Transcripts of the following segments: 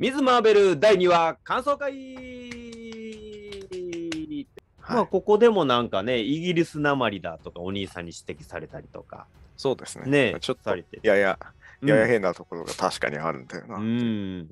ミズ・マーベル第2話感想会、まあここでもなんかねイギリスなまりだとかお兄さんに指摘されたりとかそうですねねちょっといやいややや変なところが確かにあるんだよな、うん、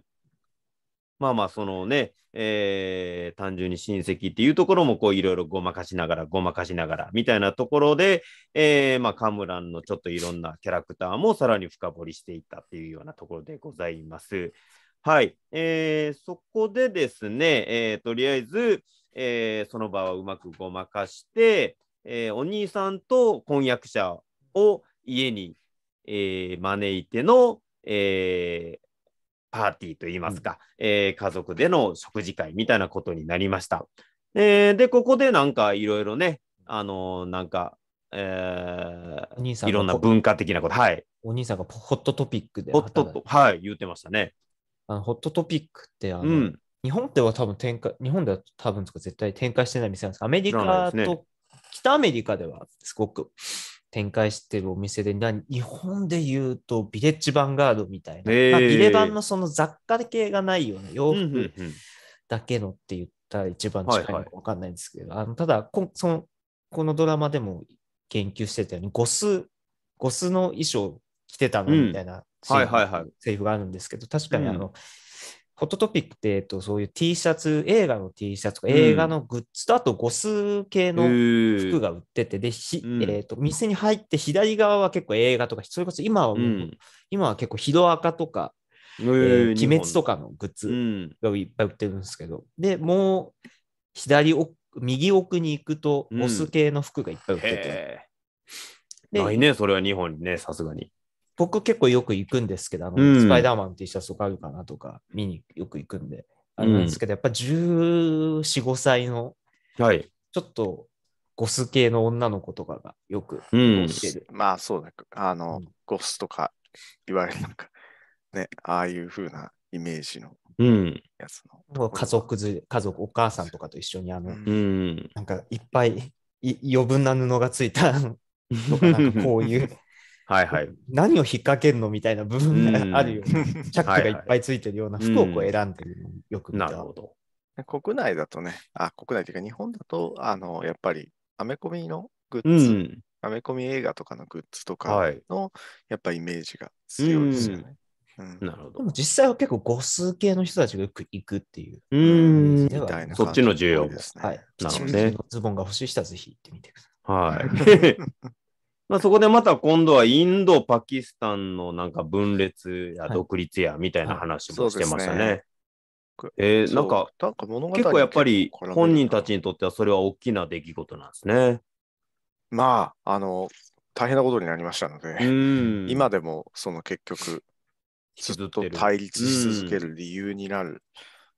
まあまあそのね、えー、単純に親戚っていうところもこういろいろごまかしながらごまかしながらみたいなところで、えー、まあカムランのちょっといろんなキャラクターもさらに深掘りしていったっていうようなところでございます。はい、えー、そこでですね、えー、とりあえず、えー、その場をうまくごまかして、えー、お兄さんと婚約者を家に、えー、招いての、えー、パーティーといいますか、うん、えー、家族での食事会みたいなことになりました。えー、で、ここでなんかいろいろね、あのー、なんか、えー、いろんな文化的なこと、はい。お兄さんがホットトピックで。ホットはい、言ってましたね。あのホットトピックってあの、うん、日本では多分展開、日本では多分絶対展開してない店なんですアメリカと、ね、北アメリカではすごく展開してるお店で、日本で言うとビレッジヴァンガードみたいな、えー、まあ、ビレバンのその雑貨系がないような洋服だけのって言ったら一番近いのか分かんないんですけど、ただこその、このドラマでも言及してたように、ゴス、ゴスの衣装着てたのみたいなはいはいはい、セリフがあるんですけど、確かにあの、うん、ホットトピックって、えっと、そういう T シャツ、映画の T シャツとか、映画のグッズと、あとゴス系の服が売ってて、で、ひえー、と店に入って左側は結構映画とか、それこそ今は、うん、今は結構ヒドアカとか、えー、鬼滅とかのグッズがいっぱい売ってるんですけど、で、もう左奥、右奥に行くと、ゴス系の服がいっぱい売ってて。ないね、それは日本にね、さすがに。僕結構よく行くんですけど、あの、うん、スパイダーマン T シャツとかあるかなとか、見によく行くんで、あれなんですけど、うん、やっぱ14、5歳の、はい、ちょっとゴス系の女の子とかがよく来てる。まあそうだ、あの、ゴスとかいわゆるなんか、ね、ああいうふうなイメージのやつの。うん、家族ず家族、お母さんとかと一緒にあの、うん、なんかいっぱいい余分な布がついたとか、なんかこういうはいはい、何を引っ掛けるのみたいな部分があるような、チャックがいっぱいついてるような服をこう選んでるのよく見た。なるほど国内だとね、あ、国内というか日本だと、あの、やっぱりアメコミのグッズ、うん、アメコミ映画とかのグッズとかの、はい、やっぱイメージが強いですよね。うん、なるほど。でも実際は結構語数系の人たちがよく行くっていう。うん。みたいな、ね、そっちの需要も。はい。なので、ね。ズボンが欲しい人はぜひ行ってみてください。はい。まあ、そこでまた今度はインド、パキスタンのなんか分裂や独立やみたいな話もしてましたね。はいはい、ねえー、なんか結構やっぱり本人たちにとってはそれは大きな出来事なんですね。まあ、あの、大変なことになりましたので、今でもその結局、ずっと対立し続ける理由になる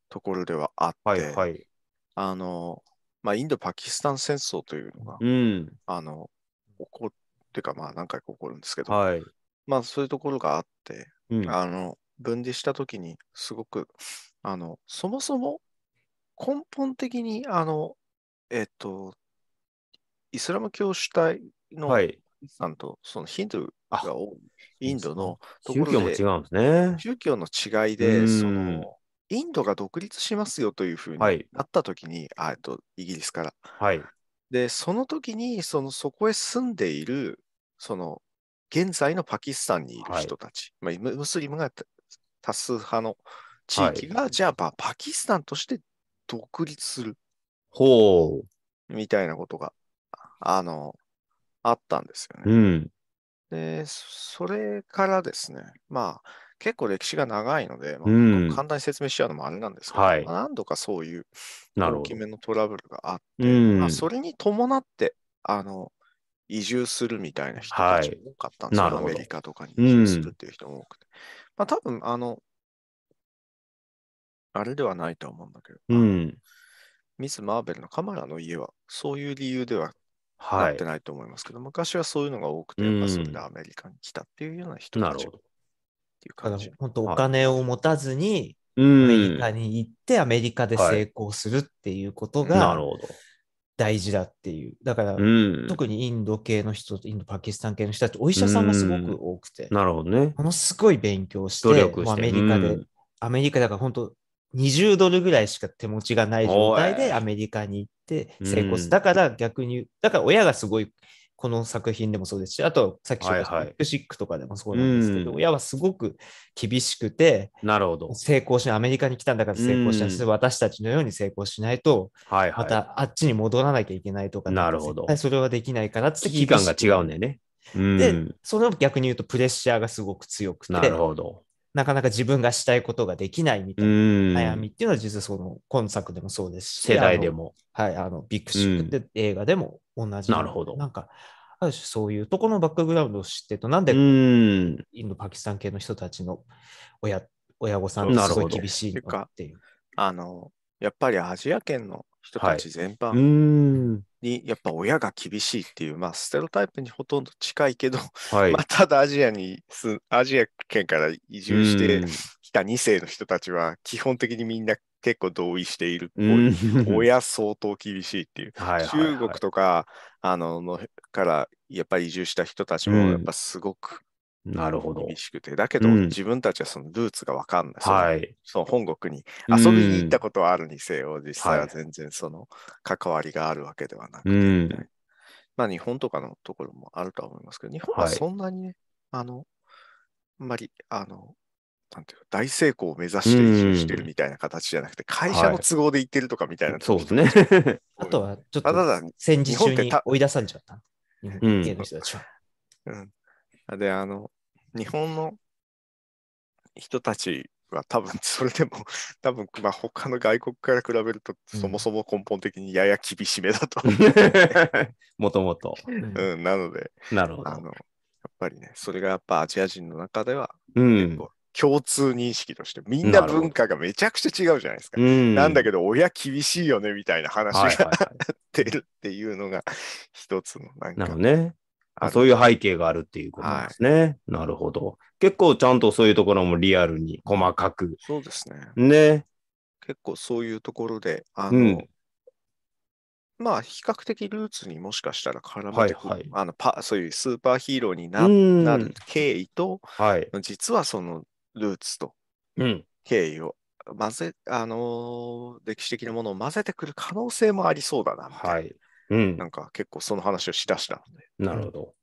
ところではあって、はいはい、あの、まあ、インド・パキスタン戦争というのが、うん、あの起こっっていうか、まあ何回か起こるんですけど、はい、まあそういうところがあって、うん、あの分離したときに、すごくあのそもそも根本的にあの、えっと、イスラム教主体の、はい、さんとそのヒンドゥーが多いインドのところで宗教も違うんですね。宗教の違いで、そのインドが独立しますよというふうになった時きに、はい、とイギリスから、はい、で、その時に、その、そこへ住んでいる、その、現在のパキスタンにいる人たち、はい、まあ、ムスリムが多数派の地域が、はい、じゃあ、パキスタンとして独立する。ほう。みたいなことが、あの、あったんですよね。うん。で、それからですね、まあ、結構歴史が長いので、まあ簡単に説明しちゃうのもあれなんですけど、何度かそういう大きめのトラブルがあって、まあ、それに伴ってあの移住するみたいな人たちも多かったんですよ、はい、アメリカとかに移住するっていう人も多くて。まあ多分あの、あれではないと思うんだけど、うん、ミス・マーベルのカマラの家はそういう理由ではなってないと思いますけど、はい、昔はそういうのが多くて、やっそれでアメリカに来たっていうような人たちもていう感じ。本当お金を持たずに、アメリカに行って、アメリカで成功するっていうことが、大事だっていう。だから、うん、特にインド系の人、インド、パキスタン系の人たち、お医者さんがすごく多くて、うん、なるほどね。ものすごい勉強して、してアメリカで、うん、アメリカだから本当、20ドルぐらいしか手持ちがない状態でアメリカに行って成功する。だから逆に、だから親がすごいこの作品でもそうですし、あと、さっき紹介した、はいはい、シックとかでもそうなんですけど、親はすごく厳しくて、なるほど。成功しない、アメリカに来たんだから成功しない、うん、私たちのように成功しないと、はいはい、またあっちに戻らなきゃいけないとか、なるほど。それはできないからって期間が違うんだよね。で、その逆に言うとプレッシャーがすごく強くて、なるほど。なかなか自分がしたいことができないみたいな悩みっていうのは実はその今作でもそうですし、世代でも。はい、あのビッグシップって映画でも同じ。なるほど。なんか、ある種そういうとこのバックグラウンドを知ってると、なんでインド、パキスタン系の人たちの親親御さんっすごい厳しいのかっていう。あのやっぱりアジア圏の人たち全般にやっぱ親が厳しいっていう、まあステロタイプにほとんど近いけど、はい、まあただアジアにアジア県から移住してきた2世の人たちは、基本的にみんな結構同意している親相当厳しいっていう、はいはいはい、中国とかあののからやっぱり移住した人たちもやっぱすごく、なるほど。厳しくて。だけど、うん、自分たちはそのルーツがわかんない。はい。その本国に遊びに行ったことはあるにせよ、うん、実際は全然その関わりがあるわけではなくて、ねまあ日本とかのところもあるとは思いますけど、日本はそんなにね、はい、あの、んまり、あの、なんていうか、大成功を目指して移住してるみたいな形じゃなくて、会社の都合で行ってるとかみたいな、はい。そうですね。あとは、ちょっと戦時中に追い出されちゃった。日本の人たちは。うん。で、あの、日本の人たちは多分それでも 多分まあ他の外国から比べるとそもそも根本的にやや厳しめだと、もともと。うん、なので、なるほど。あのぱりね、それがやっぱアジア人の中では、共通認識として、みんな文化がめちゃくちゃ違うじゃないですか。ななんだけど、親厳しいよねみたいな話が、はい、るっていうのが一つのなんか。なね。そういう背景があるっていうことですね、はい。なるほど。結構ちゃんとそういうところもリアルに細かく。そうですね。ね。結構そういうところで、あの、うん、まあ、比較的ルーツにもしかしたら絡まてくる、はいはい、あのパそういうスーパーヒーローにななる経緯と、はい、実はそのルーツと経緯を混ぜ、うん、あの歴史的なものを混ぜてくる可能性もありそうだなはい、うん、なんか結構その話をしだしたので。なるほど。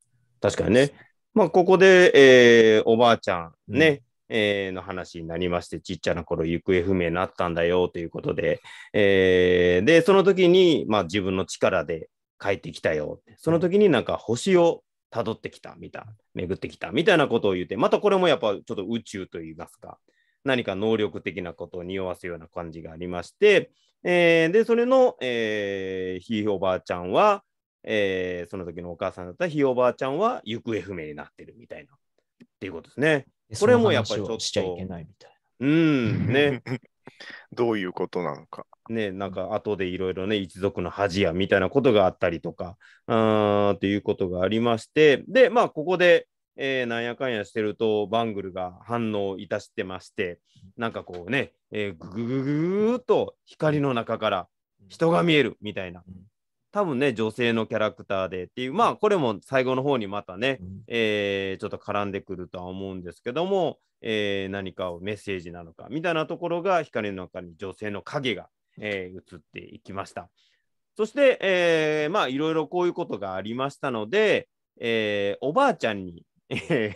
確かにね。まあ、ここで、えー、おばあちゃんね、えー、の話になりまして、ちっちゃな頃行方不明になったんだよということで、えー、で、その時に、まあ、自分の力で帰ってきたよって、その時になんか星をたどってきたみたい巡ってきたみたいなことを言って、またこれもやっぱちょっと宇宙といいますか、何か能力的なことを匂わすような感じがありまして、えー、で、それの、えー、ひいおばあちゃんは、えー、その時のお母さんだったひいおばあちゃんは行方不明になってるみたいな、っていうことですね。これもやっぱりちょっと。しちゃいけないみたいな。うん、ね。どういうことなのか。ね、なんか後でいろいろね、一族の恥やみたいなことがあったりとか、あということがありまして、で、まあ、ここで、えー、なんやかんやしてると、バングルが反応いたしてまして、なんかこうね、えー、ぐぐぐぐーと光の中から人が見えるみたいな、多分ね、女性のキャラクターでっていう、まあ、これも最後の方にまたね、うん、えー、ちょっと絡んでくるとは思うんですけども、えー、何かをメッセージなのか、みたいなところが光の中に女性の影が、えー、映っていきました。そして、えー、まあ、いろいろこういうことがありましたので、えー、おばあちゃんに、え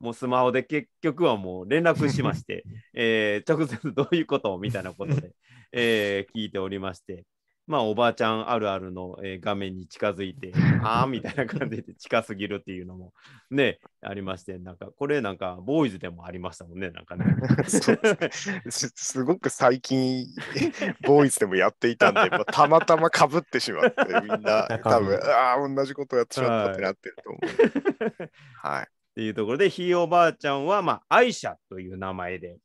もうスマホで結局はもう連絡しまして、えー、直接どういうことみたいなことで、えー、聞いておりまして、まあ、おばあちゃんあるあるの、えー、画面に近づいて、ああみたいな感じで近すぎるっていうのもね、ありまして、なんか、これなんか、ボーイズでもありましたもんね、なんかね。すすごく最近、ボーイズでもやっていたんで、まあ、たまたまかぶってしまって、みんな、多分ああ、同じことやってしまったってなってると思う。はい。はい、っていうところで、ひいおばあちゃんは、まあ、愛車という名前で、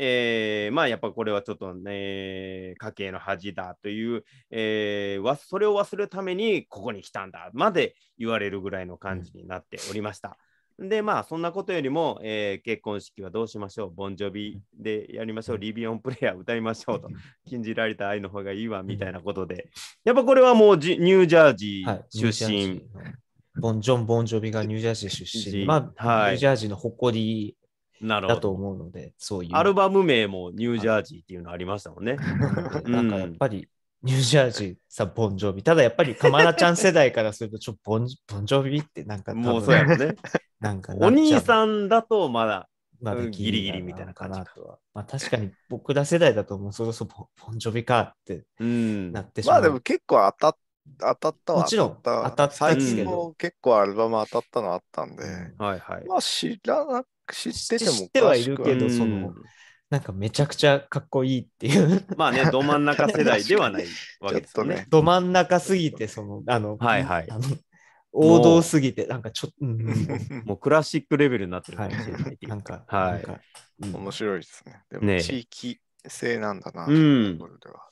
えー、まあやっぱこれはちょっとね、家計の恥だという、えー、それを忘れるためにここに来たんだまで言われるぐらいの感じになっておりました。でまあそんなことよりも、えー、結婚式はどうしましょうボンジョビでやりましょうリビオンプレイヤー歌いましょうと 禁じられた愛の方がいいわみたいなことでやっぱこれはもうニュージャージー出身、はい、ボンジョン・ボンジョビがニュージャージー出身、まあ、はい、ニュージャージーの誇りだと思うので、そういう。アルバム名もニュージャージーっていうのありましたもんね。なんかやっぱり、ニュージャージーさ、ボンジョビ。ただやっぱり、カマラちゃん世代からすると、ちょ、ボン、ボンジョビってなんか、もうそうやろね。なんかお兄さんだとまだ、まだギリギリみたいな感じかなとまあ確かに僕ら世代だともうそろそろボンジョビかってなってしまう。まあでも結構当たっ当たったもちろん当たった最近も結構アルバム当たったのあったんで、はいはい、まあ知らな知ってても知ってはいるけど、その、なんかめちゃくちゃかっこいいっていう。まあね、ど真ん中世代ではないわけですよね。ど真ん中すぎて、その、あの、はいはい。王道すぎて、なんかちょっと、もうクラシックレベルになってるかもしれない。なんか、はい。面白いですね。でも、地域性なんだな、というところでは。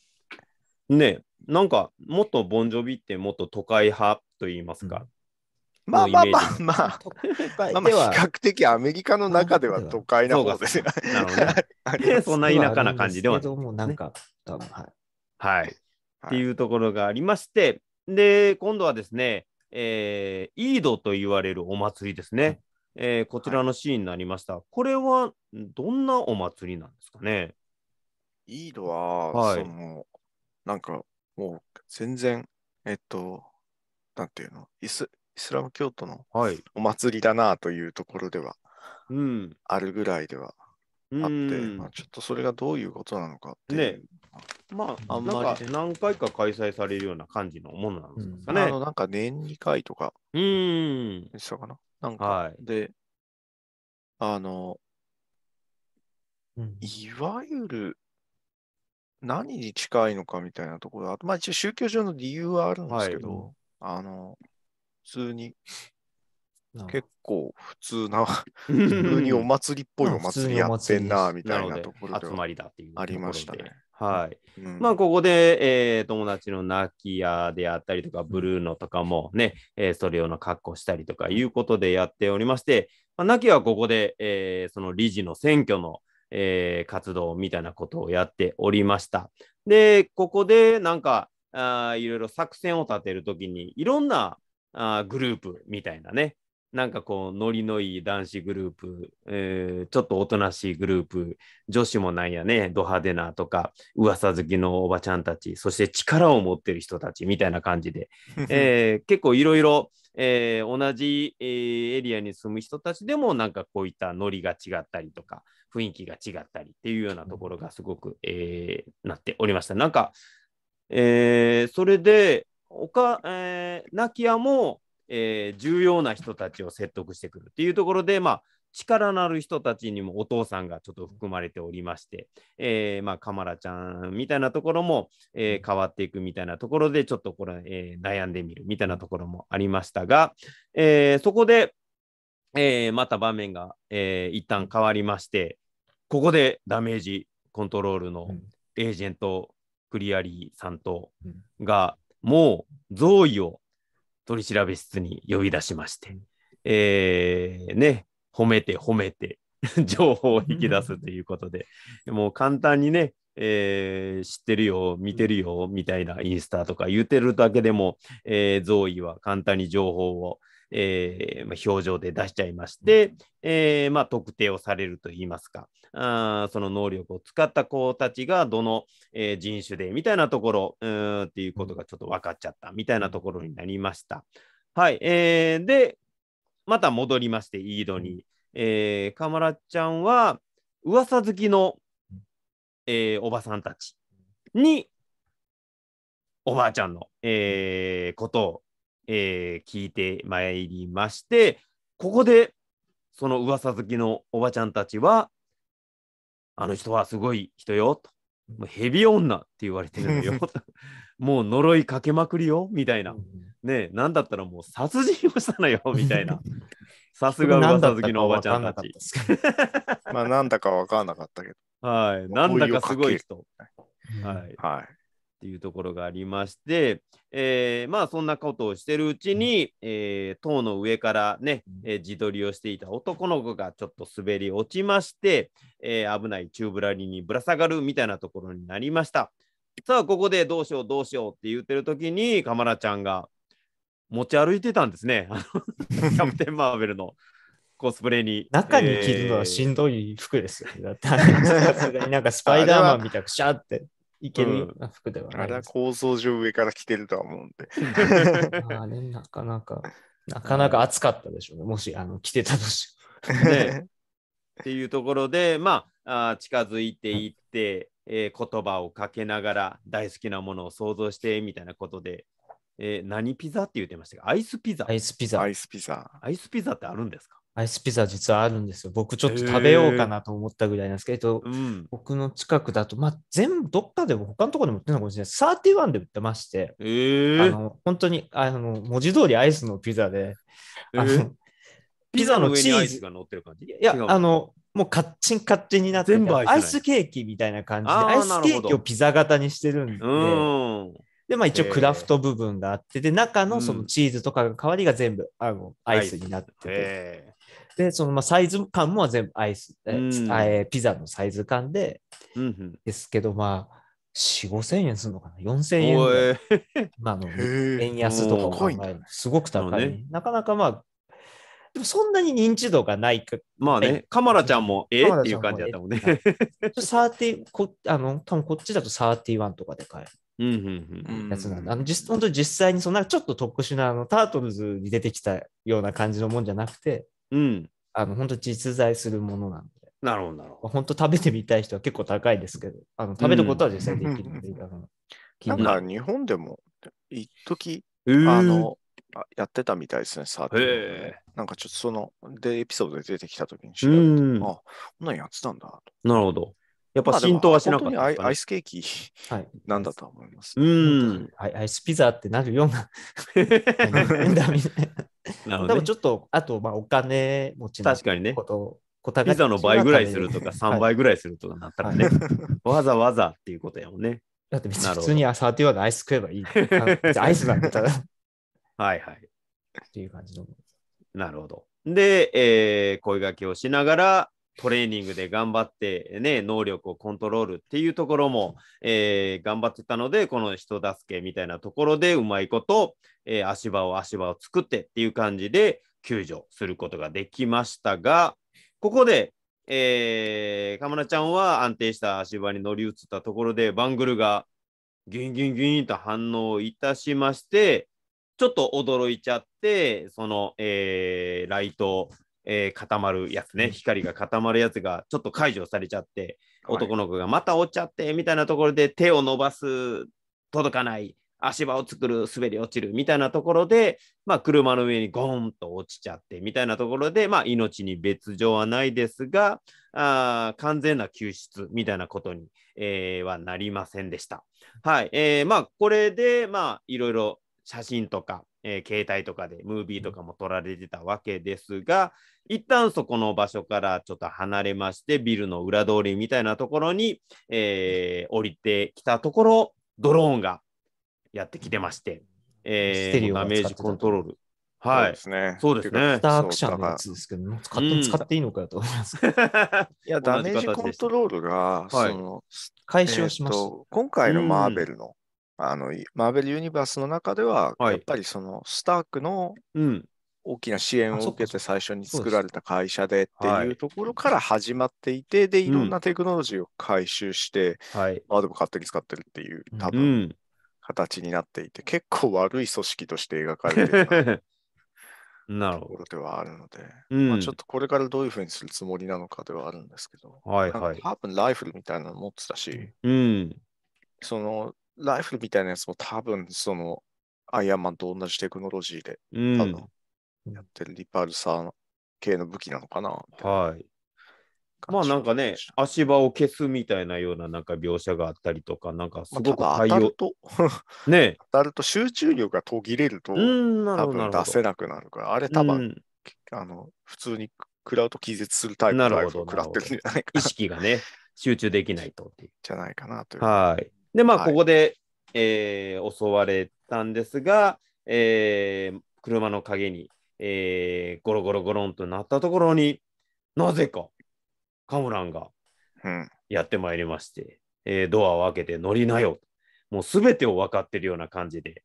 ねなんか、もっとボンジョビってもっと都会派といいますか、まあまあまあまあ、まあ、まあ比較的アメリカの中では都会な方ですよ、ね。そんな田舎な感じでは。なはい、はい。っていうところがありまして、で、今度はですね、えー、イードと言われるお祭りですね、うえー、こちらのシーンになりました。はい、これはどんなお祭りなんですかねイードは、はい、そのなんかもう全然、えっと、なんていうのイスイスラム教徒のお祭りだなというところではうん。あるぐらいではあって、まあ、ちょっとそれがどういうことなのかっていうねまあ、あんまり何回か開催されるような感じのものなんですかあねの。なんか年2回とかうん。でしたかななんか、はい。であのうんいわゆる何に近いのかみたいなところあとまあ一応宗教上の理由はあるんですけど、あの通に。結構普通な、普通にお祭りっぽいお祭りやってんな、みたいなところで。集まりだっていう。ありましたね。はい。うん、まあ、ここで、えー、友達のナキアであったりとか、ブルーノとかもね、えー、それ用の格好したりとかいうことでやっておりまして、まあ、ナキアはここで、えー、その理事の選挙の、えー、活動みたいなことをやっておりました。で、ここでなんか、あいろいろ作戦を立てるときに、いろんなあグループみたいなね。なんかこう、ノリのいい男子グループ、えー、ちょっとおとなしいグループ、女子もなんやね、ド派手なとか、噂好きのおばちゃんたち、そして力を持ってる人たちみたいな感じで、えー、結構いろいろ、えー、同じ、えー、エリアに住む人たちでも、なんかこういったノリが違ったりとか、雰囲気が違ったりっていうようなところがすごく、えー、なっておりました。なんか、えー、それで、おか、えー、亡き家も、えー、重要な人たちを説得してくるっていうところで、まあ、力のある人たちにもお父さんがちょっと含まれておりまして、えー、まあ、カマラちゃんみたいなところも、えー、変わっていくみたいなところで、ちょっとこれ、えー、悩んでみるみたいなところもありましたが、えそこで、えまた場面が、えー、一旦変わりまして、ここでダメージコントロールのエージェント、クリアリーさんとが、もう贈与を取り調べ室に呼び出しまして、えー、ね、褒めて褒めて 情報を引き出すということで、もう簡単にね、えー、知ってるよ、見てるよみたいなインスタとか言ってるだけでも、えー、贈は簡単に情報をえー、まあ、表情で出しちゃいまして、えー、まあ、特定をされるといいますかあその能力を使った子たちがどの、えー、人種でみたいなところうんっていうことがちょっと分かっちゃったみたいなところになりました。はい、えー、でまた戻りましてイードに、えー、カマラちゃんは噂好きの、えー、おばさんたちにおばあちゃんの、えー、ことをえー、聞いてまいりまして、ここで、その噂好きのおばちゃんたちは、あの人はすごい人よ、と。もうヘビ女って言われてるよ。もう呪いかけまくりよ、みたいな。ねなんだったらもう殺人をしたのよ、みたいな。さすが噂好きのおばちゃんたち。まあ、なんだかわからなかったけど。はい。なんだかすごい人。はい。はい。っていうところがありまして、えー、まあそんなことをしてるうちに、えー、塔の上からね、えー、自撮りをしていた男の子がちょっと滑り落ちまして、え危ない宙ぶらりにぶら下がるみたいなところになりました。さあここでどうしようどうしようって言ってる時にカマラちゃんが持ち歩いてたんですね キャプテン・マーベルの。コスプレに。中に着るのはしんどい服ですよ、ね。だって、さすがになんかスパイダーマンみたくしゃって。いけるうな服ではあれは構造上上から着てるとは思うんで。あれ、なかなか、なかなか暑かったでしょうね。もし、あの、着てたとしてっていうところで、まあ、あ近づいていって、えー、言葉をかけながら大好きなものを想像してみたいなことで、えー、何ピザって言ってましたかアイスピザ。アイスピザ。アイスピザ。アイスピザってあるんですかアイスピザ実はあるんですよ。僕ちょっと食べようかなと思ったぐらいなんですけど、えーうん、僕の近くだと、まあ、全部どっかでも他のところでも売ってるのかもしれないサーティワンで売ってまして、えー、あの本当にあの文字通りアイスのピザで、えー、ピザのチーズが乗ってる感じいや、あの、もうカッチンカッチンになってアイスケーキみたいな感じで、アイスケーキをピザ型にしてるんで、で、まあ一応クラフト部分があって、で、中のそのチーズとかの代わりが全部あのアイスになってて。で、そのまあサイズ感も全部アイス、うん、えピザのサイズ感で、うん、ですけど、まあ、4、5千円するのかな ?4 千円で、まあの、円安とかもすごく高い、ね、なかなかまあ、でもそんなに認知度がないか。まあね、カマラちゃんもええっていう感じだったもんね。サーティこあの、多分こっちだとサーティワンとかで買える。うんうんうん、やつなんだ。あの実本当に実際にそんなちょっと特殊なあのタートルズに出てきたような感じのもんじゃなくて、うん。あの、本当実在するものなんで。なるほど、なるほど。本当食べてみたい人は結構高いですけど、あの食べることは実際できるので、うん、あのなんか日本でも、一時、えー、あの、やってたみたいですね、さて、えー、なんかちょっとその、で、エピソードで出てきたときにうん、あ、こんなんやってたんだと。なるほど。やっぱ浸透はしなかった、ね、アイ。アイスケーキなんだと思います。はい、うん。アイスピザってなるような。なるほど、ね、多分ちょっと、あと、まあ、お金持ちの確かにね。ことピザの倍ぐらいするとか3倍ぐらいするとかなったらね、はいわざわざっていうことやもんね。だって普通に朝って言アイス食えばいい。アイスなんだったら。はいはい。っていう感じの。なるほど。で、えー、声掛けをしながら、トレーニングで頑張って、ね、能力をコントロールっていうところも、えー、頑張ってたので、この人助けみたいなところでうまいこと、えー、足場を足場を作ってっていう感じで救助することができましたが、ここで、えー、カムちゃんは安定した足場に乗り移ったところで、バングルがギンギンギンと反応いたしまして、ちょっと驚いちゃって、その、えー、ライトえー、固まるやつね、光が固まるやつがちょっと解除されちゃって、男の子がまた落ちちゃってみたいなところで手を伸ばす、届かない、足場を作る、滑り落ちるみたいなところで、まあ、車の上にゴーンと落ちちゃってみたいなところで、まあ、命に別状はないですが、あ完全な救出みたいなことに、えー、はなりませんでした。はい。えー、まあ、これで、まあ、いろいろ写真とか、えー、携帯とかでムービーとかも撮られてたわけですが、一旦そこの場所からちょっと離れまして、ビルの裏通りみたいなところに、えー、降りてきたところ、ドローンがやってきてまして、えー、ダメージコントロール。はい。そうですね。スターアクションのやつですけど、使って使っていいのかよと思います。うん、いや、ダメージコントロールが、はい、その、回収しました、今回のマーベルのあのマーベル・ユニバースの中では、はいやっぱりそのスタークの大きな支援を受けて最初に作られた会社でっていうところから始まっていて、で、いろんなテクノロジーを回収して、はい。ワードも勝手に使ってるっていう、多う分ん。形になっていて、結構悪い組織として描かれてる なるとほこど。ろではあるので、うん。まあ、ちょっとこれからどういうふうにするつもりなのかではあるんですけど、はいなんかはい。多分ライフルみたいなの持ってたし、うん。そのライフルみたいなやつも多分そのアイアンマンと同じテクノロジーで、多分やってるリパルサー系の武器なのかな。はい。まあなんかね、足場を消すみたいなようななんか描写があったりとか、なんかすごく対応。当たると、ね、当たると集中力が途切れると、多分出せなくなるから、あれ多分、あの普通に食らうと気絶するタイプのライフを食らってるんじゃないかな。なな意識がね、集中できないとじゃないかなという。はい。で、まあ、ここで、はい、えー、襲われたんですが、えー、車の陰に、えー、ゴロゴロゴロンとなったところになぜかカムランがやってまいりまして、うん、えー、ドアを開けて乗りなよ。もうすべてを分かってるような感じで、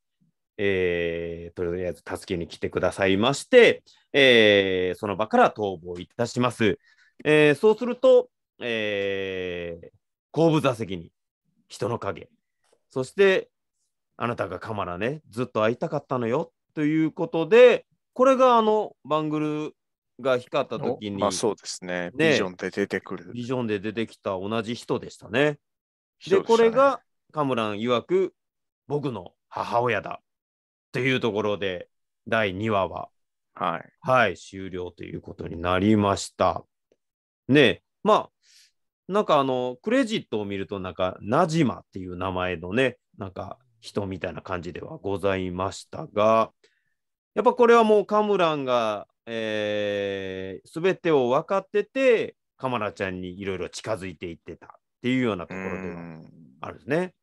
えー、とりあえず助けに来てくださいまして、えー、その場から逃亡いたします。えー、そうすると、えー、後部座席に人の影。そして、あなたがカマラね、ずっと会いたかったのよということで、これがあのバングルが光った時に、まあそうですね、ねビジョンで出てくる。ビジョンで出てきた同じ人でしたね。で、ね、これがカムラン曰く僕の母親だというところで、第2話は、はい、はい、終了ということになりました。ねまあ、なんかあの、クレジットを見ると、なんか、ナジマっていう名前のね、なんか人みたいな感じではございましたが、やっぱこれはもうカムランが、えー、全てを分かってて、カマラちゃんにいろいろ近づいていってたっていうようなところではあるんですね。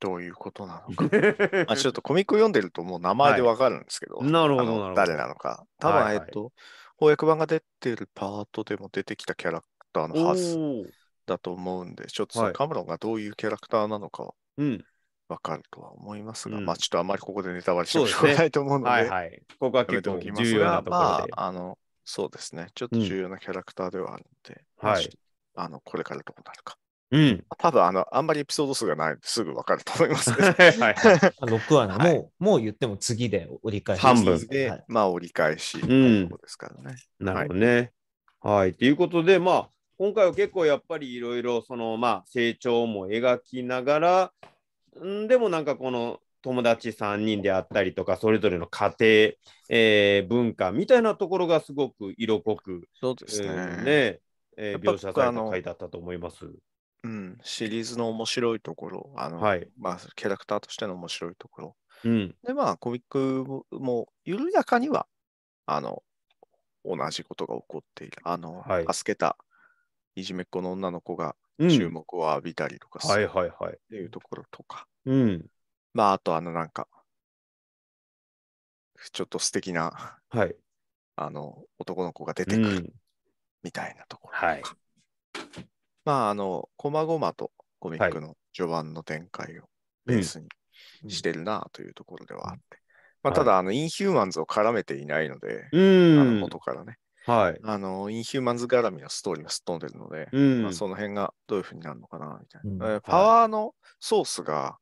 どういうことなのか。あちょっとコミック読んでるともう名前で分かるんですけど、はい、なるほど誰なのか。多分、はいはい、えっと、翻訳版が出てるパートでも出てきたキャラターのはずだと思うんで、ちょっとそのカムロンがどういうキャラクターなのかうん。かるとは思いますが、うんまあちょっとあまりここでネタバレしてしょうがな いと思うので、はいはい。ここはやめ結てお構きます重要ながとこまろで。あ、あの、そうですね。ちょっと重要なキャラクターではあるで、はいまあっあの、これからどうなるか。うん。ただあの、あんまりエピソード数がないですぐ分かると思いますけど、はい6話の、はいもう、もう言っても次で折り返し半分ではいまあ折り返し、うんですからね。なるほどね。はい。ということで、まあ、今回は結構やっぱりいろいろそのまあ成長も描きながらんでもなんかこの友達3人であったりとかそれぞれの家庭、えー、文化みたいなところがすごく色濃くそうですねえね、えー、描写された回だったと思います。うん、シリーズの面白いところ、あの、はい、まあ、キャラクターとしての面白いところ。うん、で、まあ、コミックも緩やかには、あの、同じことが起こっている。あの、はい、助けたいじめっ子の女の子が注目を浴びたりとかする、うん、はいはいはい。っていうところとか。うん。まあ、あとあのなんか、ちょっと素敵な、はい。あの、男の子が出てくる、みたいなところとか。はい。まあ、あの、こまごまとコミックの序盤の展開をベースにしてるなというところではあって。まあ、ただ、あの、インヒューマンズを絡めていないので、うん、あの元からね。はい、あのインヒューマンズ絡みのストーリーがすっ飛んでるので、うん、まあ、その辺がどういうふうになるのかなみたいな、うん、パワーのソースが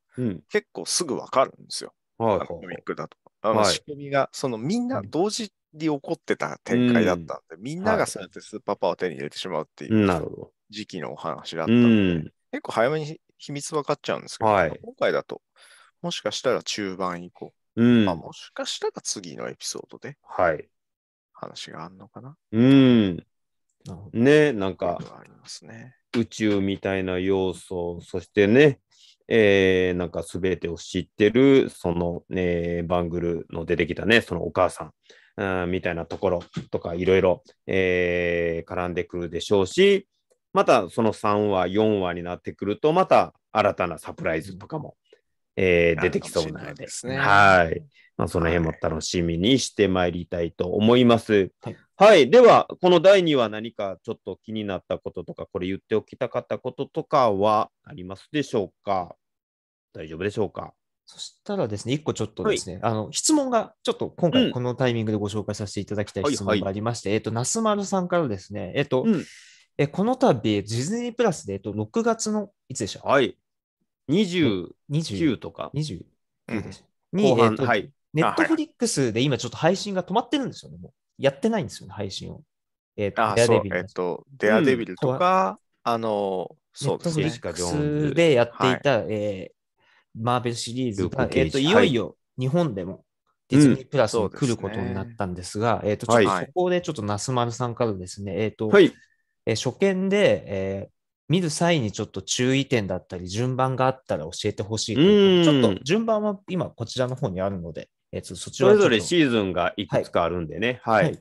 結構すぐ分かるんですよ、はい、コミックだと。あの仕組みが、そのみんな同時に起こってた展開だったんで、うん、みんながそうやってスーパーパワーを手に入れてしまうっていう時期のお話だったので、結構早めに秘密分かっちゃうんですけど、はい、今回だともしかしたら中盤以降、まあ、もしかしたら次のエピソードで、はい、話があるのかな。うん。ね、なんか、ね、宇宙みたいな要素、そしてね、えー、なんか全てを知ってる、その、えバングルの出てきたね、そのお母さん。うん、みたいなところとかいろいろ絡んでくるでしょうしまたその3話4話になってくるとまた新たなサプライズとかもえー、出てきそうなので、ね、はい。まあ、その辺も楽しみにしてまいりたいと思います。はい。はい、では、この第2話何かちょっと気になったこととか、これ言っておきたかったこととかはありますでしょうか大丈夫でしょうかそしたらですね、1個ちょっとですね、はい、あの質問がちょっと今回このタイミングでご紹介させていただきたい質問がありまして、うんはいはい、えっと、那須丸さんからですね、えっと、うん、えこの度、ディズニープラスで、えっと、6月のいつでしう、はい、29とか。29でしに、と、ネットフリックスで今ちょっと配信が止まってるんですよね。やってないんですよね、配信を。えっ、と、デアデビル。えと、デアデビルとか、あの、そうですね。ネットフリックスでやっていた、はえマーベルシリーズが、えと、いよいよ日本でもディズニープラスに来ることになったんですが、えっ、と、ちょっとそこでちょっと那須丸さんからですね、えっ、と、えー、初見で、えー、見る際にちょっと注意点だったり、順番があったら教えてほしいいうちょっと順番は今こちらの方にあるので、えと、そちらそれぞれシーズンがいくつかあるんでね。はい。はい、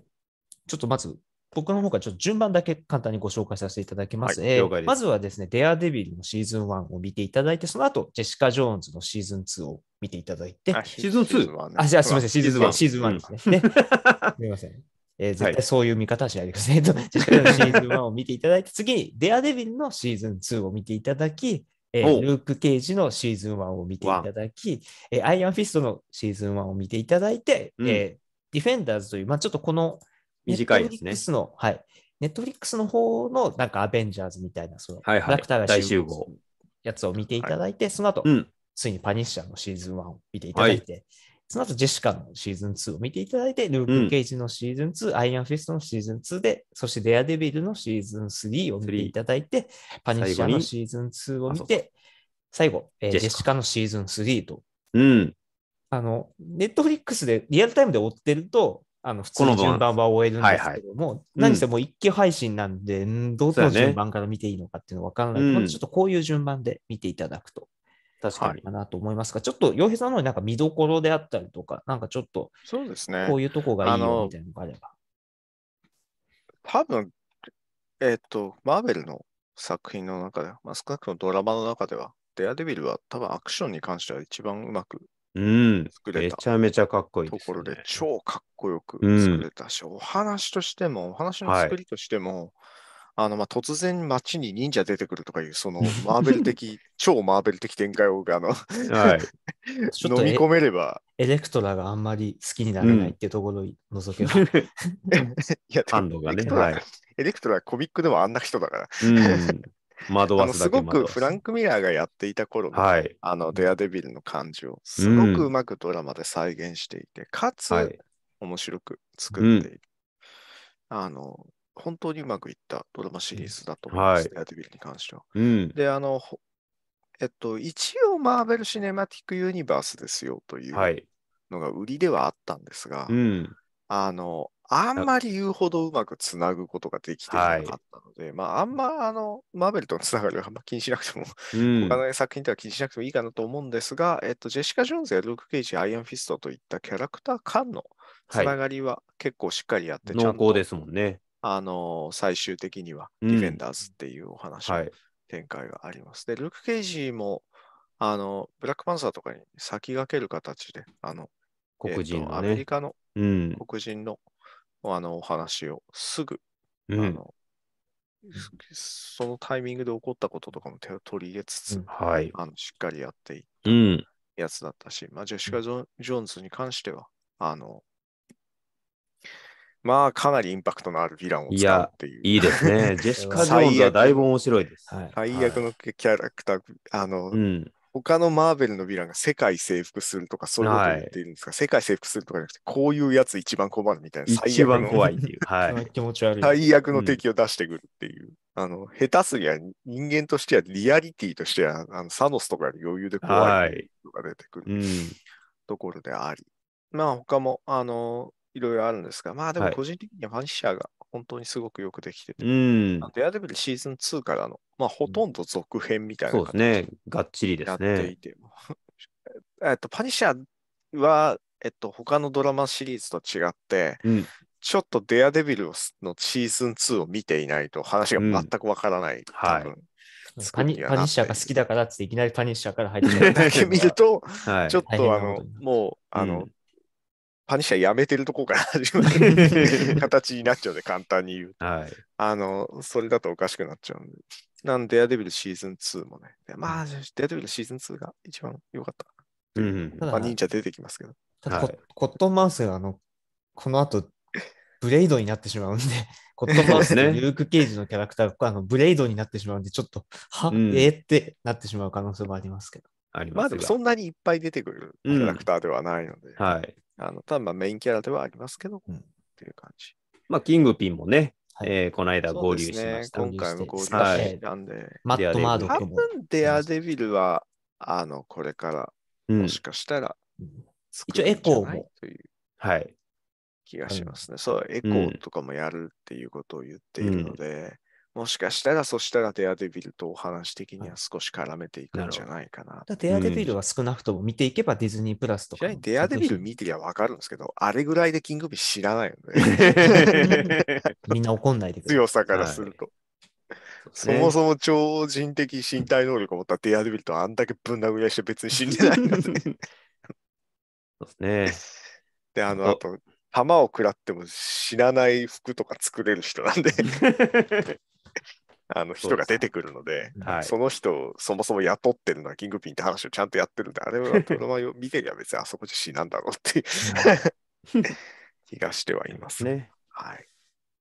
ちょっとまず僕の方からちょっと順番だけ簡単にご紹介させていただきます。はいまずはですね、デアデビルのシーズン1を見ていただいて、その後、ジェシカ・ジョーンズのシーズン2を見ていただいて。シーズン 2? あ、じゃあすみません、シーズン1。ンですね。ね すみません。えー、絶対そういう見方はしないでください。えっと、シーズン1を見ていただいて、次にデアデビルのシーズン2を見ていただき、えー、ルーク・ケージのシーズン1を見ていただき、えー、アイアン・フィストのシーズン1を見ていただいて、うん、えー、ディフェンダーズという、まあ、ちょっとこの短いですね。はい。ネットフリックスの方のなんかアベンジャーズみたいな、その、はいはい、クターが集合やつを見ていただいて、はい、その後、うん、ついにパニッシャーのシーズン1を見ていただいて、その後、ジェシカのシーズン2を見ていただいて、ルーク・ケイジのシーズン2、うん、アイアン・フィストのシーズン2で、そしてデアデビルのシーズン3を見ていただいて、パニッシャーのシーズン2を見て、最後、えー、ジェシカのシーズン3と。うん。あの、ネットフリックスでリアルタイムで追ってると、あの普通の順番は終えるんですけども、はいはい、何せもう一気配信なんで、うん、どの順番から見ていいのかっていうの分からないので、ね、ちょっとこういう順番で見ていただくと。確かにかなと思いますが、はい、ちょっと洋平さんのなんか見どころであったりとか、なんかちょっと、そうですね。こういうとこがいいよみたいなのがあれば。多分、えっ、ー、と、マーベルの作品の中で、まあ、少なくともドラマの中では、デアデビルは多分アクションに関しては一番うまく作れた、うん、めちゃめちゃかっこいい、ね、ところで、超かっこよく作れたし、うん、お話としても、お話の作りとしても、はいあのまあ突然街に忍者出てくるとかいう、その マーベル的、超マーベル的展開をあのはい、飲み込めれば。エレクトラがあんまり好きになれないっていうところを除けば。うん、いや、がね、はい。エレクトラはコミックでもあんな人だから。うん 惑わすすごくフランク・ミラーがやっていた頃の,、はい、あのデアデビルの感じをすごくうまくドラマで再現していて、うん、かつ、はい、面白く作っている、うん、あの本当にうまくいったドラマシリーズだと思います、ね、はい、デビルに関しては。うん、で、あの、えっと、一応マーベル・シネマティック・ユニバースですよというのが売りではあったんですが、はいあの、あんまり言うほどうまくつなぐことができてなかったので、はい、まあ、あんま、あの、マーベルとのつながりはあんま気にしなくても、他の作品では気にしなくてもいいかなと思うんですが、えっと、ジェシカ・ジョーンズやルーク・ケイジ、アイアン・フィストといったキャラクター間のつながりは結構しっかりやって、はい、ちゃん濃厚ですもんね。あの最終的にはディフェンダーズっていうお話、の展開があります。で、ルーク・ケイジーも、あの、ブラックパンサーとかに先駆ける形で、あの、黒人、ねえー、アメリカの黒人のうん、あのお話をすぐ、うん、あのそのタイミングで起こったこととかも手を取り入れつつ、はい、あのしっかりやっていったやつだったし、まあ、ジェシカ・ジョーンズに関しては、あのまあ、かなりインパクトのあるヴィランを使うっていう。いいですね。ジェシカ・ジョーンズはだいぶ面白いです。最悪のキャラクター、あの、うん、他のマーベルのヴィランが世界征服するとかそういうこと言っているんですが、はい、世界征服するとかじゃなくて、こういうやつ一番困るみたいな、最悪の怖いっていう。はい、気持ち悪い。最悪の敵を出してくるっていう。うん、あの、下手すりゃ人間としては、リアリティとしては、あのサノスとかより余裕で怖いのが出てくるところであり。うん、まあ、他も、あの、いろいろあるんですが、まあでも個人的にはファニッシャーが本当にすごくよくできてて、うん、デアデビルシーズン2からの、まあ、ほとんど続編みたいな形になっていて、そうですね、がっちりですね。えっと、パニッシャーは、えっと、他のドラマシリーズと違って、うん、ちょっとデアデビルのシーズン2を見ていないと話が全くわからない、うん、はいパニッシャーが好きだからっていきなりパニッシャーから入って見る と、はい、ちょっとあの、もう、あの、パニッシャーやめてるとこから 始まる 形になっちゃうで、簡単に言うと。はい、あの、それだとおかしくなっちゃうんで。なんで、デアデビルシーズン2もね。まあ、デアデビルシーズン2が一番良かった。うん、うん。まあ、忍者出てきますけど。はい、コットンマウスが、あの、この後、ブレイドになってしまうんで、コットンマウスのルーク・ケージのキャラクターが、ね、あのブレイドになってしまうんで、ちょっと、は、うん、えー、ってなってしまう可能性もありますけど。ありますまあでもそんなにいっぱい出てくるキャラクターではないので、うん、はい。あの、ただメインキャラではありますけど、うん、っていう感じ。まあ、キングピンもね、はい、えー、この間合流しました。ね、今回も合流したんで、はい、マットマード多分デアデビルは、あの、これから、もしかしたら、一応エコーも。という。はい。気がしますね、そう、エコーとかもやるっていうことを言っているので、もしかしたら、そしたらデアデビルとお話的には少し絡めていくんじゃないかな。デアデビルは少なくとも見ていけばディズニープラスとか。デアデビル見てりゃわかるんですけど、あれぐらいでキングビー知らないよね。みんな怒んないでください。強さからすると。はいそもそも超人的身体能力を持ったデアデビルとあんだけぶん殴り合いして別に死んでないので。そうですね。で、あの、あと、弾を食らっても死なない服とか作れる人なんで あの人が出てくるので、はい、その人をそもそも雇ってるのはキングピンって話をちゃんとやってるんで、あれはドラマを見てりゃ別にあそこで死なんだろうっていう気がしてはいますね。はい。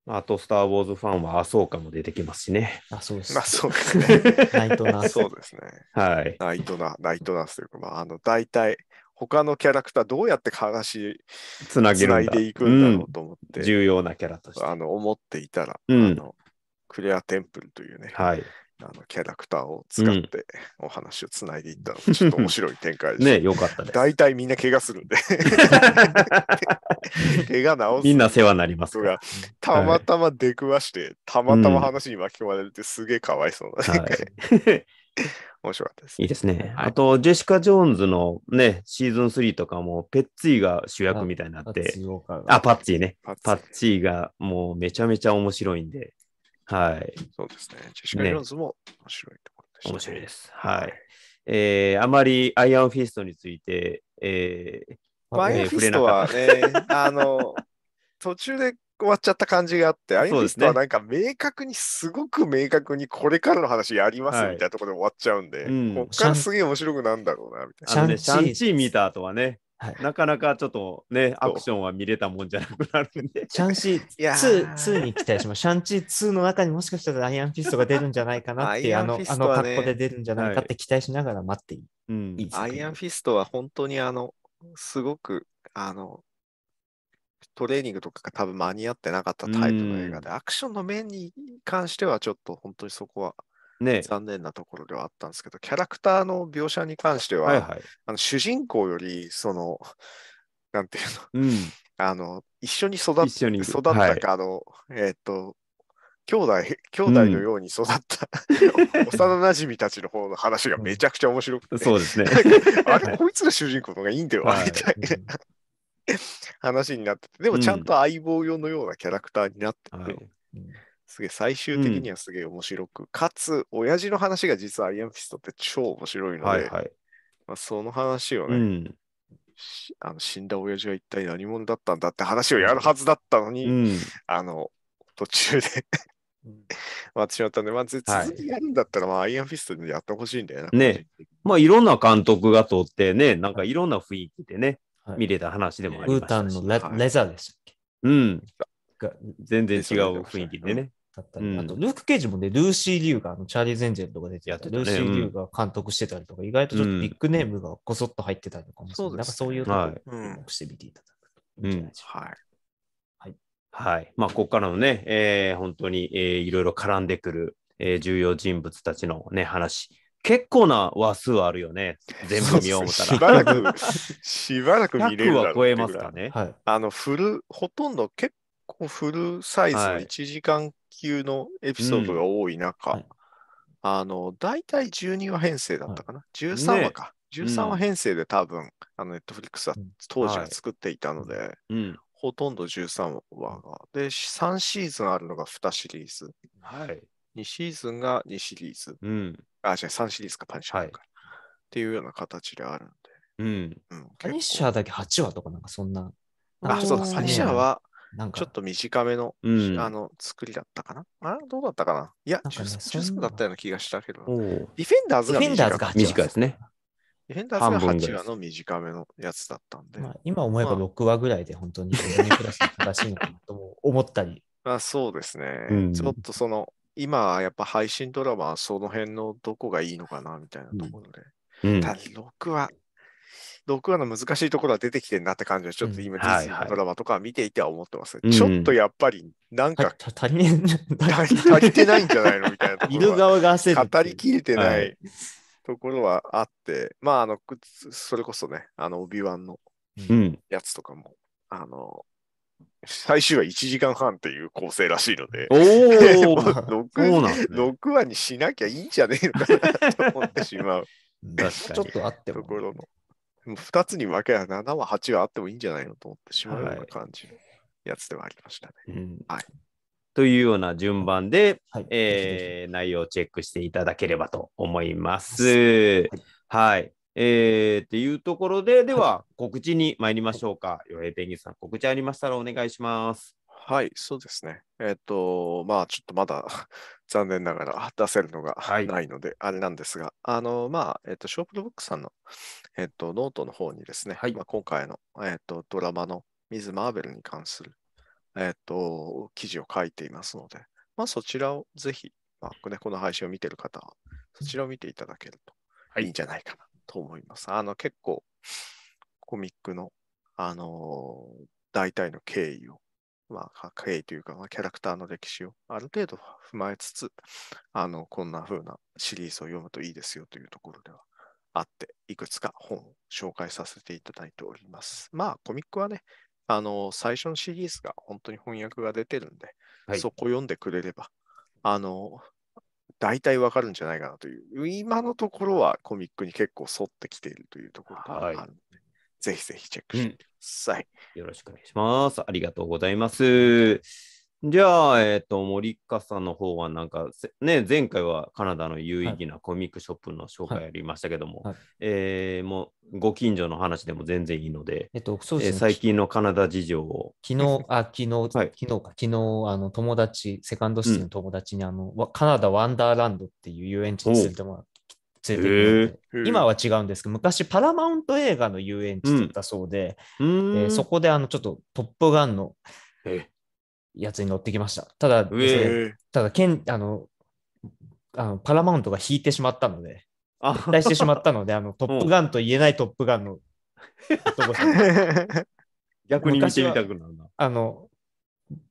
あと、スター・ウォーズファンは、あ、そうかも出てきますしね。あ、そうです。ね。ナイトナース。そうですね。はい。ナイトナナイトナースというか、まあ、あの、大体、他のキャラクターどうやって話つないでいくんだろうと思って、うん、重要なキャラとしてあの思っていたら、うん、あのクレア・テンプルというね、はい、あのキャラクターを使ってお話をつないでいったのがちょっと面白い展開です。ねよかったです。大体みんな怪我するんで怪我直す。みんな世話になります。が、たまたま出くわして、はい、たまたま話に巻き込まれて、すげえかわいそうな、ね、はい、面白かったです。いいですね。はい、あと、ジェシカ・ジョーンズのね、シーズン3とかも、ペッツィが主役みたいになって、あ、パッツィね。パッツィがもうめちゃめちゃ面白いんで。はい。そうですね。ジェシカ・エロンズも面白いところでした、ね、面白いです。はい。えー、あまりアイアンフィストについて、えー、まあ、えアイアンフィストはね、あの、途中で終わっちゃった感じがあって、アイアンフィストはなんか明確に、すごく明確にこれからの話やりますみたいなところで終わっちゃうんで、はいうん、こっからすげえ面白くなんだろうな、みたいな。シャンチー見た後はね、はい、なかなかちょっとね、アクションは見れたもんじゃなくなるんで。シャンシー2、2に期待します。シャンチー2の中にもしかしたらアイアンフィストが出るんじゃないかなっていう、あの、ね、あの格好で出るんじゃないかって期待しながら待っていい。はい、いいアイアンフィストは本当にあの、すごく、あの、トレーニングとかが多分間に合ってなかったタイプの映画で、アクションの面に関してはちょっと本当にそこはね、残念なところではあったんですけど、キャラクターの描写に関しては、はいはい、あの主人公より、その、なんていうの、うん、あの一緒に育っ育ったか、はい、あの、えっ、ー、と、兄弟、兄弟のように育った、うん、幼なじみたちの方の話がめちゃくちゃ面白くて、そうですね。あれ、こいつが主人公の方がいいんだよ、はい、みたいな。話になってて、でもちゃんと相棒用のようなキャラクターになってて、うんすげえ最終的にはすげえ面白く、うん、かつ、親父の話が実はアイアンフィストって超面白いので、はいはい、まあ、その話をね、うん、あの死んだ親父は一体何者だったんだって話をやるはずだったのに、うん、あの、途中でまあ、しまったんで、まあ、続きやるんだったら、まあ、アイアンフィストでやってほしいんだよな。ね。まあ、いろんな監督が通ってね、なんかいろんな雰囲気でね、はい、見れた話でもありましたし。ブータンのレ,、ザーでしたっけうん。全然違う雰囲気でね。だったり、あと、ルーク・ケージもね、ルーシー・リュウが、あのチャーリー・ゼンジェルとか出てたて、ね、ルーシー・リュウが監督してたりとか、意外とちょっとビッグネームがこそっと入ってたりとかも、そうなんかそういうのをしてみていただくといいはいはい。まあ、ここからのね、えー、本当に、えー、いろいろ絡んでくる、えー、重要人物たちのね、話。結構な話数あるよね。全部見よう思ったら。しばらく、しばらく見れるだろう。100は超えますかね。はい、あの、フル、ほとんど結構フルサイズの1時間級のエピソードが多い中、はいうんあの、大体12話編成だったかな、はい、13話か、ね、13話編成で多分、うん、あの、ネットフリックスは当時は作っていたので、うん、ほとんど13話が。で、3シーズンあるのが2シリーズ。はい。2シーズンが2シリーズ。うん。あ、ゃあ3シリーズか、パニッシャーか、っていうような形であるんで。うん。うん、パニッシャーだけ8話とかなんかそんな。あ、そうだ、パニッシャーはなんかちょっと短めの、うんあの作りだったかなあどうだったかないや、なんね13だったような気がしたけど。ディフェンダーズがフーズが短いですね。ディフェンダーズが半8話の短めのやつだったんで。まあ、今思えば6話ぐらいで本当に正しいのかなと思ったり、ま あそうですね。ちょっとその、今やっぱ配信ドラマはその辺のどこがいいのかなみたいなところで。うんただ6話、6話の難しいところは出てきてるなって感じは、ちょっと今、ドラマとか見ていては思ってます、うん、ちょっとやっぱり、なんか、足り 足りてないんじゃないのみたいな側が焦る。語りきれてない、ところはあって、まあ、あの、それこそね、あの、オビワンのやつとかも、うん、あの、最終は1時間半っていう構成らしいので、お 6, 6話にしなきゃいいんじゃねえのかなと思ってしまう。ちょっとあっても、ところの2つに分けは7は8はあってもいいんじゃないのと思ってしまうような感じのやつではありましたね。はいはい、というような順番で、はい、えー、内容をチェックしていただければと思います。はい、えー、っていうところで、では告知に参りましょうか。よへペンギさん、告知ありましたらお願いします。はい、そうですね。えっ、ー、と、まあ、ちょっとまだ 残念ながら 出せるのがないので、あれなんですが、あの、まあ、えっ、ー、と、ショープロブックさんの、えっ、ー、と、ノートの方にですね、はい、まあ、今回の、えっと、ドラマのミズ・マーベルに関する、えっと、記事を書いていますので、まあ、そちらをぜひ、まあ、ね、この配信を見てる方は、そちらを見ていただけるといいんじゃないかなと思います。はい、あの、結構、コミックの、あの、大体の経緯をまあ、経緯というか、まあ、キャラクターの歴史をある程度踏まえつつ、あの、こんな風なシリーズを読むといいですよというところではあって、いくつか本を紹介させていただいております。まあ、コミックはね、あの、最初のシリーズが本当に翻訳が出てるんで、はい、そこ読んでくれれば、あの、大体わかるんじゃないかなという、今のところはコミックに結構沿ってきているというところがあるので、はいぜひぜひチェックしてください、うん、よろしくお願いします。ありがとうございます。じゃあ、えっ、ー、と、森川さんの方は、なんか、ね、前回はカナダの有意義なコミックショップの紹介ありましたけども、はいはい、えー、もう、ご近所の話でも全然いいので、えっと、そうですね、えー、最近のカナダ事情を。昨日、あ、昨日、はい、昨日か、昨日、あの、友達、セカンドシティの友達に、うん、あの、カナダワンダーランドっていう遊園地に連れてもらっ連れて今は違うんですけど、昔パラマウント映画の遊園地だったそうで、うん、えー、そこであのちょっとトップガンのやつに乗ってきました。ただ、ただけんあのあの、パラマウントが引いてしまったので、撤退してしまったので、あのトップガンと言えないトップガンの男さん。逆に見てみたくなるな。あの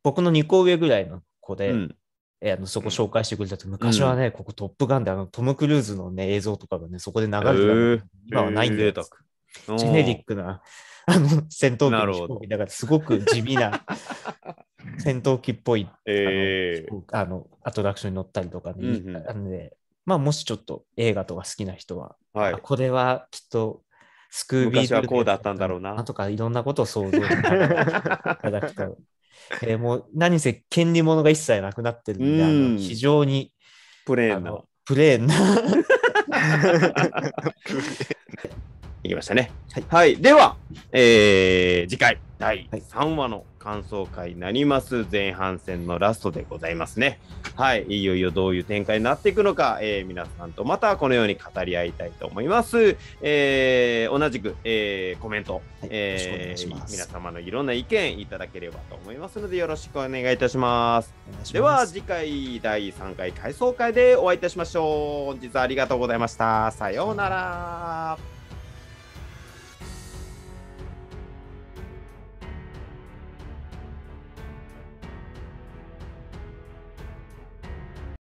僕の2個上ぐらいの子で、うん、えー、あのそこ紹介してくれたと、昔はね、ここトップガンであのトム・クルーズの、ね、映像とかがね、そこで流れてた、えー、今はないんだよ。ジェネリックなあの戦闘機の飛行機だからすごく地味な 戦闘機っぽい、えー、あのアトラクションに乗ったりとかね、うんうん、あまあ、もしちょっと映画とか好きな人は、はい、これはきっとスクービーとか、こうだったんだろうな。とかいろんなことを想像して いただくと えー、もう何せ権利者が一切なくなってるんで、非常にプレーンな。プレーンな。い きましたね。はい、はい、では、えー、次回第3話の、はい感想会になります前半戦のラストでございますねはいいよいよどういう展開になっていくのか、えー、皆さんとまたこのように語り合いたいと思います、えー、同じく、えー、コメント、はい、えー、皆様のいろんな意見いただければと思いますのでよろしくお願いいたしますでは次回第3回回想会でお会いいたしましょう本日はありがとうございましたさようなら